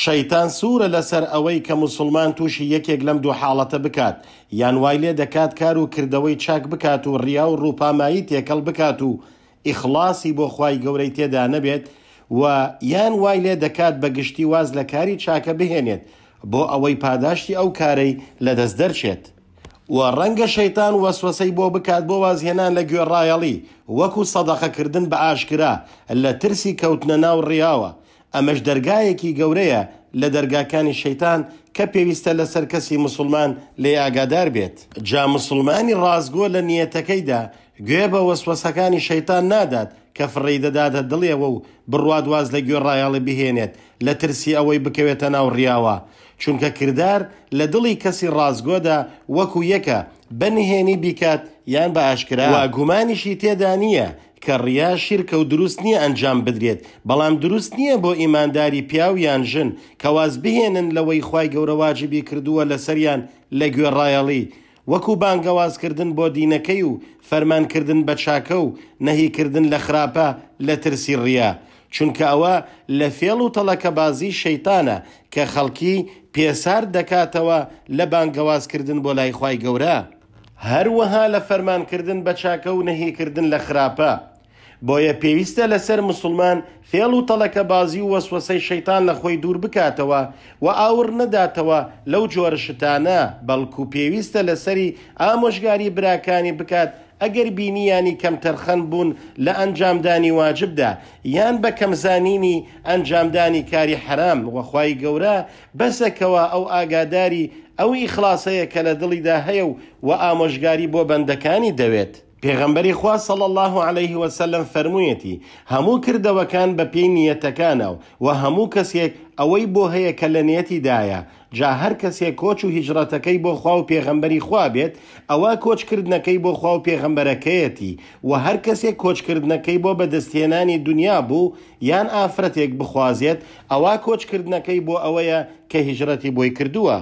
شەیتان سوورە لەسەر ئەوەی کە مسلمان تووشی یەکێک لەم دوو حاڵەتە بکات یان وای لێ دەکات کار و کردەوەی چاک بکات و ڕیا و ڕووپامایی تێکەڵ بکات و ئیخلاصی بۆ خی گەورەی تێدا نەبێت و یان وای لێ دەکات بە گشتی واز لە کاری چاکە بهێنێت بۆ ئەوەی پاداشتی ئەو کارەی لەدەست دەرچێت. و ڕەنگە شەیتان وەسوسەی بۆ بکات بۆ وازهێنان لە گوێڕایەڵی وەکو سەدەخەکردن بە ئاشکرا لە ترسی کەوتنە ناو ڕیاوە ئەمەش دەرگایەکی گەورەیە لە دەرگاکانی شەیتان کە پێویستە لە سەرکەسی مسلمان لێ ئاگادار بێت جا مسلمانی ڕازگۆ لە نیەتەکەیدا گوێ بە وەسوەسەکانی شەیتان نادات کە فڕی دەداتە دڵیەوە و بڕوادواز لە گوێڕایاڵی بهێنێت لە ترسی ئەوەی بکەوێتە ناو ڕیاوە چونکە کردار لە دڵی کەسی ڕازگۆدا وەکو یەکە بەنهێنی بیکات یان بە ئاشکرا گومانیشی تێدا نییە کە ڕیا شیرکە و دروست نییە ئەنجام بدرێت بەڵام دروست نییە بۆ ئیمانداری پیاویان ژن کەواز بهێنن لەوەی خی گەورەواجبی کردووە لەسەریان لە گوێڕایەڵی وەکو بانگەوازکردن بۆ دینەکەی و فەرمانکردن بە چاکە و نەهیکردن لە خراپە لە ترسی ڕیا. چونکە ئەوە لە فێڵ و تەڵەکە بازی شەیتانە کە خەڵکی پێسار دەکاتەوە لە بانگەوازکردن بۆ لای خی گەورە. هەروەها لە فەرمانکردن بە چاکە و نەهێکردن لە خراپە بۆیە پێویستە لەسەر مسلمان فێڵ و تەڵەکە بازی و وەسوەسەی شەیتان لە خۆی دوور بکاتەوە و ئاور نەداتەوە لەو جۆرە شتانە بەڵکو پێویستە لەسەری ئامۆژگاری براکانی بکات ئەگەر بینیانی کەم تەرخەن بوون لە ئەنجامدانی واجبدا یان بە کەمزانینی ئەنجامدانی کاری حرام وەخوای گەورە بەسەکەوە ئەو ئاگاداری ئەوی خلاصەیە کە لە دڵیدا هەیە و و ئامۆژگاری بۆ بەندەکانی دەوێت. پێغەمبەری خوا سەڵ الله عليه وسلم فەرموویەتی هەموو کردەوەکان بە پێی نیەتەکانە و هەموو کەسێک ئەوەی بۆ هەیە کە لە نیەتیدایە جا هەر کەسێک کۆچ و هیجرەتەکەی بۆ خوا و پێغەمبەری خوا بێت ئەوە کۆچکردنەکەی بۆ خوا و پێغەمبەرەکەیەتی و هەر کەسێک کۆچکردنەکەی بۆ بەدەستێنانی دنیا بوو یان ئافرەتێک بخوازێت ئەوە کۆچکردنەکەی بۆ ئەوەیە کە هیجرەتی بۆی کردووە.